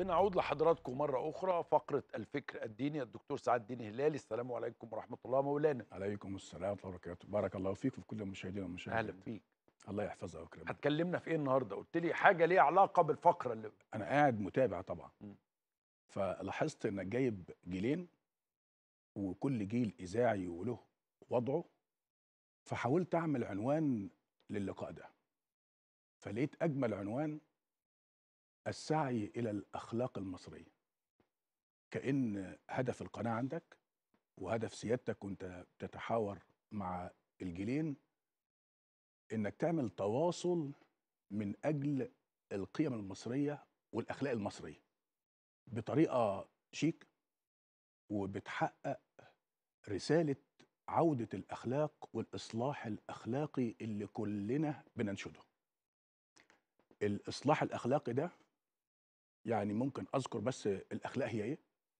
بنعود لحضراتكم مرة أخرى فقرة الفكر الديني الدكتور سعد الدين هلالي السلام عليكم ورحمة الله مولانا عليكم السلام ورحمة الله وبركاته بارك الله فيك وفي كل المشاهدين والمشاهدات أهلا فيك الله يحفظها ويكرمك هتكلمنا في إيه النهاردة قلت لي حاجة ليها علاقة بالفقرة اللي أنا قاعد متابع طبعا م. فلاحظت إنك جايب جيلين وكل جيل إذاعي وله وضعه فحاولت أعمل عنوان للقاء ده فلقيت أجمل عنوان السعي الى الاخلاق المصريه كان هدف القناه عندك وهدف سيادتك وانت بتتحاور مع الجيلين انك تعمل تواصل من اجل القيم المصريه والاخلاق المصريه بطريقه شيك وبتحقق رساله عوده الاخلاق والاصلاح الاخلاقي اللي كلنا بننشده الاصلاح الاخلاقي ده يعني ممكن اذكر بس الاخلاق هي ايه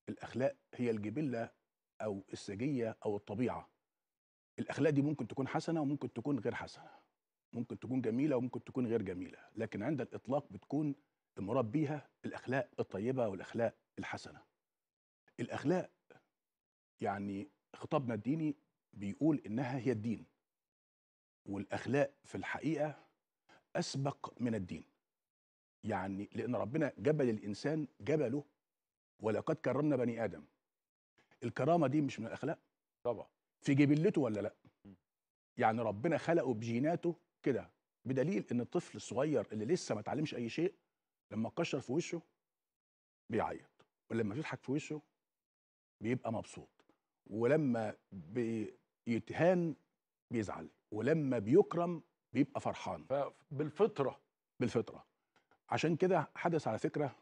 الاخلاق هي الجبله او السجيه او الطبيعه الاخلاق دي ممكن تكون حسنه وممكن تكون غير حسنه ممكن تكون جميله وممكن تكون غير جميله لكن عند الاطلاق بتكون المراد بيها الاخلاق الطيبه والاخلاق الحسنه الاخلاق يعني خطابنا الديني بيقول انها هي الدين والاخلاق في الحقيقه اسبق من الدين يعني لان ربنا جبل الانسان جبله ولقد كرمنا بني ادم الكرامه دي مش من الاخلاق طبعا في جبلته ولا لا يعني ربنا خلقه بجيناته كده بدليل ان الطفل الصغير اللي لسه ما اتعلمش اي شيء لما قشر في وشه بيعيط ولما بيضحك في وشه بيبقى مبسوط ولما بيتهان بيزعل ولما بيكرم بيبقى فرحان بالفطره بالفطره عشان كده حدث على فكره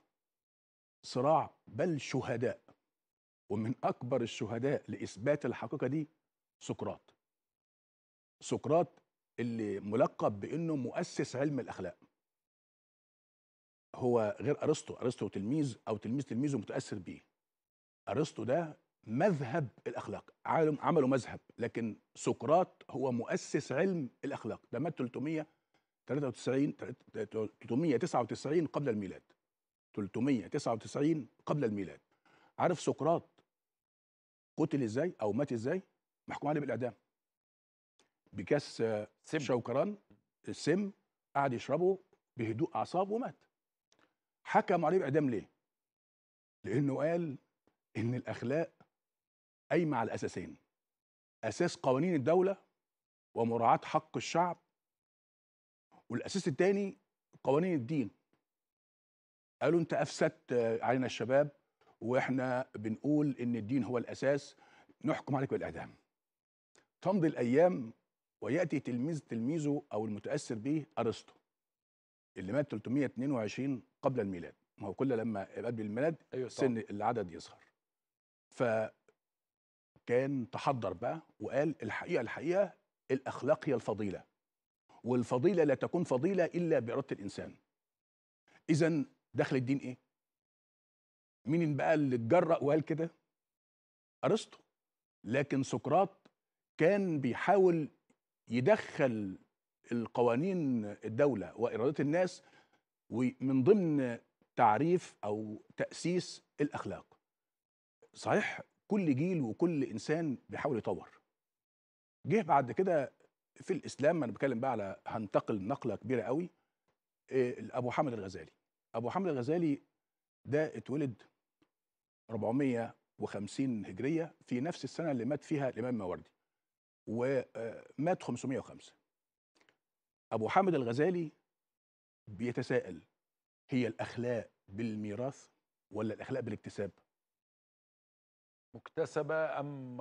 صراع بل شهداء ومن اكبر الشهداء لاثبات الحقيقه دي سقراط سقراط اللي ملقب بانه مؤسس علم الاخلاق هو غير ارسطو ارسطو تلميذ او تلميذ تلميذه متاثر بيه ارسطو ده مذهب الاخلاق عملوا مذهب لكن سقراط هو مؤسس علم الاخلاق ده مات 300 93 399 قبل الميلاد 399 قبل الميلاد عارف سقراط قتل ازاي او مات ازاي محكوم عليه بالاعدام بكاس سم. شوكران السم قعد يشربه بهدوء اعصاب ومات حكم عليه بالاعدام ليه لانه قال ان الاخلاق قايمه على اساسين اساس قوانين الدوله ومراعاه حق الشعب والاساس الثاني قوانين الدين قالوا انت افسدت علينا الشباب واحنا بنقول ان الدين هو الاساس نحكم عليك بالاعدام تمضي الايام وياتي تلميذ تلميذه او المتاثر به ارسطو اللي مات 322 قبل الميلاد ما هو كل لما قبل الميلاد أيوة سن طبعا. العدد يصغر فكان تحضر بقى وقال الحقيقه الحقيقه الاخلاق هي الفضيله والفضيله لا تكون فضيله الا باراده الانسان اذا دخل الدين ايه مين بقى اللي اتجرأ وقال كده ارسطو لكن سقراط كان بيحاول يدخل القوانين الدوله وارادات الناس ومن ضمن تعريف او تاسيس الاخلاق صحيح كل جيل وكل انسان بيحاول يطور جه بعد كده في الاسلام انا بتكلم بقى على هنتقل نقله كبيره قوي آه، ابو حامد الغزالي ابو حامد الغزالي ده اتولد 450 هجريه في نفس السنه اللي مات فيها الامام ماوردي ومات 505 ابو حامد الغزالي بيتساءل هي الاخلاق بالميراث ولا الاخلاق بالاكتساب مكتسبه ام